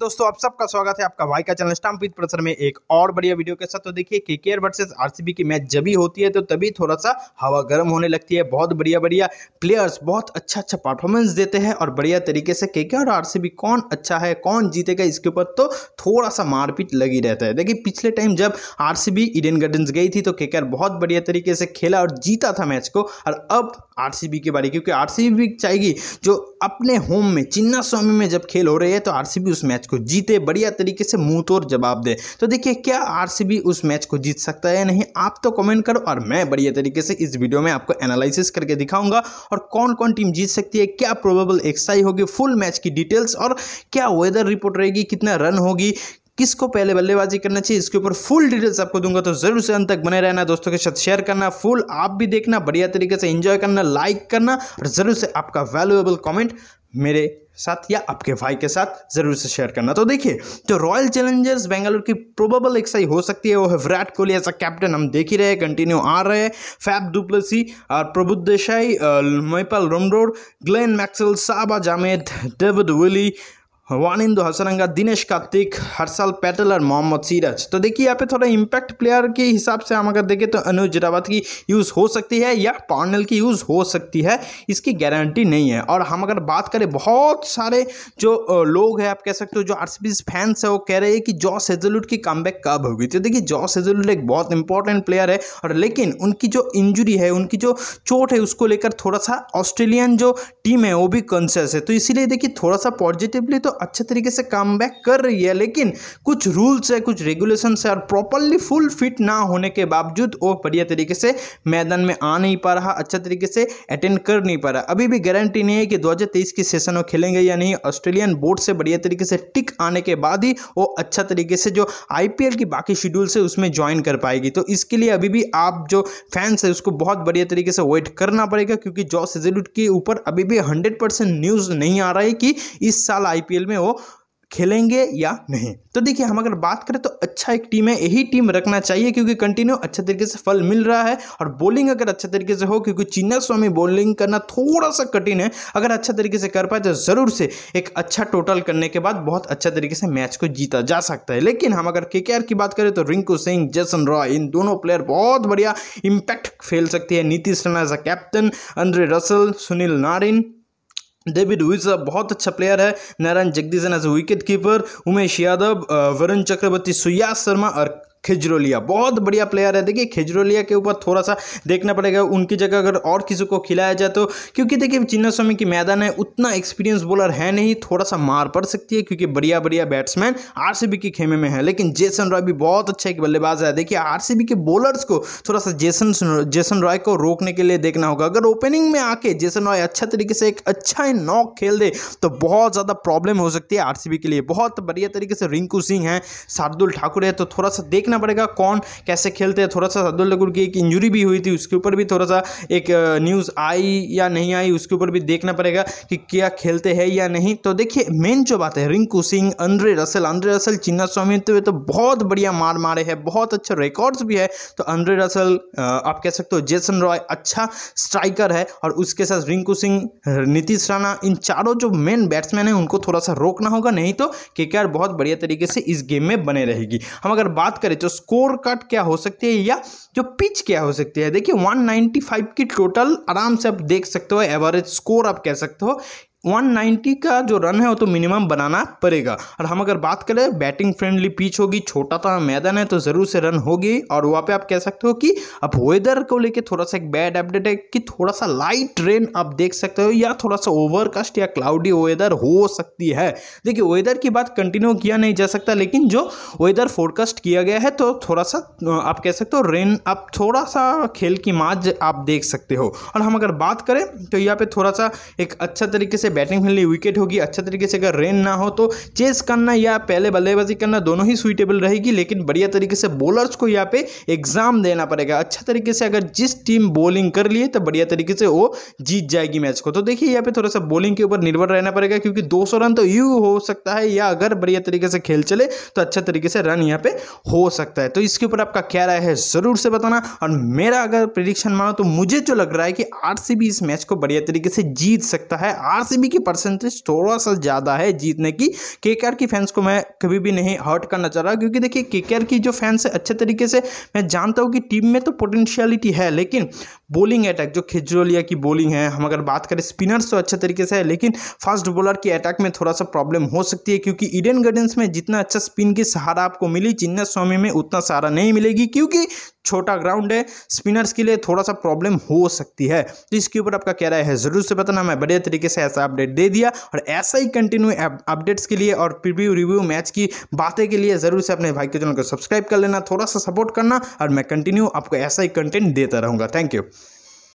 दोस्तों आप सबका स्वागत है आपका भाई का चैनल स्टाम्प विद प्रसर में एक और बढ़िया वीडियो के साथ तो देखिए के के वर्सेज आरसीबी की मैच जब भी होती है तो तभी थोड़ा सा हवा गर्म होने लगती है बहुत बढ़िया बढ़िया प्लेयर्स बहुत अच्छा अच्छा परफॉर्मेंस देते हैं और बढ़िया तरीके से के और आर कौन अच्छा है कौन जीतेगा इसके ऊपर तो थोड़ा सा मारपीट लगी रहता है देखिए पिछले टाइम जब आर ईडन गार्डन्स गई थी तो के बहुत बढ़िया तरीके से खेला और जीता था मैच को और अब आर के बारे क्योंकि भी चाहेगी जो अपने होम में चिन्ना स्वामी में जब खेल हो रही है तो आर उस मैच को जीते बढ़िया तरीके से तोड़ जवाब दे तो देखिए क्या आर उस मैच को जीत सकता है या नहीं आप तो कमेंट करो और मैं बढ़िया तरीके से इस वीडियो में आपको एनालिसिस करके दिखाऊंगा और कौन कौन टीम जीत सकती है क्या प्रोबेबल एक्साई होगी फुल मैच की डिटेल्स और क्या वेदर रिपोर्ट रहेगी कितना रन होगी किसको पहले बल्लेबाजी करना चाहिए इसके ऊपर फुल डिटेल्स आपको दूंगा तो जरूर से अंत तक बने रहना दोस्तों के साथ शेयर करना फुल आप भी देखना बढ़िया तरीके से इंजॉय करना लाइक करना और जरूर से आपका वैल्यूएबल कॉमेंट मेरे साथ या आपके भाई के साथ जरूर से शेयर करना तो देखिए जो रॉयल चैलेंजर्स बेंगलुरु की प्रोबेबल एक्साई हो सकती है वो है Virat Kohli as a captain हम देख ही रहे हैं कंटिन्यू आ रहे हैं फैब डुप्लेसी और Prabhudessai Mahipal Lomror Glenn Maxwell Shahbaz Ahmed David Willey Wanindu Hasaranga Dinesh Karthik Harshal Patel और मोहम्मद सीरज तो देखिए यहाँ पे थोड़ा इम्पैक्ट प्लेयर के हिसाब से हम अगर देखें तो अनुज रावत की यूज़ हो सकती है या पार्नल की यूज़ हो सकती है इसकी गारंटी नहीं है और हम अगर बात करें बहुत सारे जो लोग हैं आप कह सकते हो जो आर फैंस है वो कह रहे हैं कि जॉस हेजलूट की कम कब होगी तो देखिए जॉस हेजलूट एक बहुत इंपॉर्टेंट प्लेयर है और लेकिन उनकी जो इंजुरी है उनकी जो चोट है उसको लेकर थोड़ा सा ऑस्ट्रेलियन जो टीम है वो भी कॉन्शियस है तो इसीलिए देखिए थोड़ा सा पॉजिटिवली तो अच्छे तरीके से काम बैक कर रही है लेकिन कुछ रूल्स है कुछ रेगुलेशन है और प्रॉपरली फुल फिट ना होने के बावजूद वो बढ़िया तरीके से मैदान में आ नहीं पा रहा अच्छा तरीके से अटेंड कर नहीं पा रहा अभी भी गारंटी नहीं है कि दो की सेशन वो खेलेंगे या नहीं ऑस्ट्रेलियन बोर्ड से बढ़िया तरीके से टिक आने के बाद ही वो अच्छा तरीके से जो आई की बाकी शेड्यूल से उसमें ज्वाइन कर पाएगी तो इसके लिए अभी भी आप जो फैंस है उसको बहुत बढ़िया तरीके से वेट करना पड़ेगा क्योंकि जॉस एजेलूट के ऊपर अभी भी हंड्रेड न्यूज़ नहीं आ रहा है कि इस साल आईपीएल में वो खेलेंगे या नहीं तो देखिए हम अगर बात करें तो अच्छा एक टीम है यही टीम रखना चाहिए क्योंकि कंटिन्यू अच्छे तरीके से फल मिल रहा है और बॉलिंग अगर अच्छे तरीके से हो क्योंकि चिन्ना स्वामी बॉलिंग करना थोड़ा सा कठिन है अगर अच्छा तरीके से कर पाए तो ज़रूर से एक अच्छा टोटल करने के बाद बहुत अच्छा तरीके से मैच को जीता जा सकता है लेकिन हम अगर के की बात करें तो रिंकू सिंह जैसन रॉय इन दोनों प्लेयर बहुत बढ़िया इम्पैक्ट फैल सकती है Nitish Rana as a captain Andre Russell Sunil Narine David Wiese बहुत अच्छा प्लेयर है Narayan Jagadeesan as wicketkeeper Umesh Yadav Varun Chakravarthy Suyash Sharma और खिजरोलिया बहुत बढ़िया प्लेयर है देखिए खिजरोलिया के ऊपर थोड़ा सा देखना पड़ेगा उनकी जगह अगर और किसी को खिलाया जाए तो क्योंकि देखिए चिन्ना स्वामी की मैदान है उतना एक्सपीरियंस बॉलर है नहीं थोड़ा सा मार पड़ सकती है क्योंकि बढ़िया बढ़िया बैट्समैन आरसीबी के खेमे में है लेकिन जेसन रॉय भी बहुत अच्छा एक बल्लेबाज है देखिए आरसीबी के बॉलर्स को थोड़ा सा जेसन जेसन रॉय को रोकने के लिए देखना होगा अगर ओपनिंग में आके जेसन रॉय अच्छा तरीके से एक अच्छा नॉक खेल दे तो बहुत ज़्यादा प्रॉब्लम हो सकती है आरसीबी के लिए बहुत बढ़िया तरीके से रिंकू सिंह है शार्दुल ठाकुर है तो थोड़ा सा देखना देखना पड़ेगा कौन कैसे खेलते हैं थोड़ा सा सदुल ठाकुर की एक इंजरी भी हुई थी उसके ऊपर भी थोड़ा सा एक न्यूज़ आई या नहीं आई उसके ऊपर भी देखना पड़ेगा कि क्या खेलते हैं या नहीं तो देखिए मेन जो बात है Rinku Singh Andre Russell Andre Russell Chinnaswamy तो, तो बहुत बढ़िया मार मारे हैं बहुत अच्छे रिकॉर्ड्स भी है तो अंद्रे रसल आप कह सकते हो जेसन रॉय अच्छा स्ट्राइकर है और उसके साथ रिंकू सिंह नीतीश राणा इन चारों जो मेन बैट्समैन है उनको थोड़ा सा रोकना होगा नहीं तो के बहुत बढ़िया तरीके से इस गेम में बने रहेगी हम अगर बात करें जो स्कोर कट क्या हो सकती है या जो पिच क्या हो सकती है देखिए 195 की टोटल आराम से आप देख सकते हो एवरेज स्कोर आप कह सकते हो 190 का जो रन है वो तो मिनिमम बनाना पड़ेगा और हम अगर बात करें बैटिंग फ्रेंडली पिच होगी छोटा सा मैदान है तो ज़रूर से रन होगी और वहाँ पे आप कह सकते हो कि अब वेदर को लेके थोड़ा सा एक बैड अपडेट है कि थोड़ा सा लाइट रेन आप देख सकते हो या थोड़ा सा ओवरकास्ट या क्लाउडी वेदर हो सकती है देखिए वेदर की बात कंटिन्यू किया नहीं जा सकता लेकिन जो वेदर फोरकास्ट किया गया है तो थोड़ा सा आप कह सकते हो रेन आप थोड़ा सा खेल की माज आप देख सकते हो और हम अगर बात करें तो यहाँ पर थोड़ा सा एक अच्छा तरीके से बैटिंग फील्ड विकेट होगी अच्छा तरीके से अगर रेन ना हो तो चेस करना या पहले बल्लेबाजी करना दोनों ही सुइटेबल रहेगी लेकिन बढ़िया तरीके से बॉलर्स को यहाँ पे एग्जाम देना पड़ेगा अच्छा तरीके से अगर जिस टीम बॉलिंग कर लिए तो बढ़िया तरीके से वो जीत जाएगी मैच को तो देखिए यहाँ पे थोड़ा सा बॉलिंग के ऊपर निर्भर रहना पड़ेगा क्योंकि दो रन तो यू हो सकता है या अगर बढ़िया तरीके से खेल चले तो अच्छा तरीके से रन यहाँ पे हो सकता है तो इसके ऊपर आपका क्या राय है ज़रूर से बताना और मेरा अगर प्रिडिक्शन मानो तो मुझे जो लग रहा है कि आर इस मैच को बढ़िया तरीके से जीत सकता है आर आरसीबी की परसेंटेज थोड़ा सा ज़्यादा है जीतने की के की फैंस को मैं कभी भी नहीं हर्ट करना चाह रहा क्योंकि देखिए के की जो फैंस है अच्छे तरीके से मैं जानता हूँ कि टीम में तो पोटेंशियलिटी है लेकिन बॉलिंग अटैक जो खेजरोलिया की बॉलिंग है हम अगर बात करें स्पिनर्स तो अच्छे तरीके से है लेकिन फास्ट बॉलर की अटैक में थोड़ा सा प्रॉब्लम हो सकती है क्योंकि ईडन गार्डन्स में जितना अच्छा स्पिन की सहारा आपको मिली चिन्ना स्वामी में उतना सहारा नहीं मिलेगी क्योंकि छोटा ग्राउंड है स्पिनर्स के लिए थोड़ा सा प्रॉब्लम हो सकती है तो इसके ऊपर आपका क्या राय है ज़रूर से बताना मैं बढ़िया तरीके से ऐसा अपडेट दे दिया और ऐसा ही कंटिन्यू अपडेट्स के लिए और प्रीव्यू रिव्यू मैच की बातें के लिए ज़रूर से अपने भाई के चैनल को सब्सक्राइब कर लेना थोड़ा सा सपोर्ट करना और मैं कंटिन्यू आपको ऐसा ही कंटेंट देता रहूँगा थैंक यू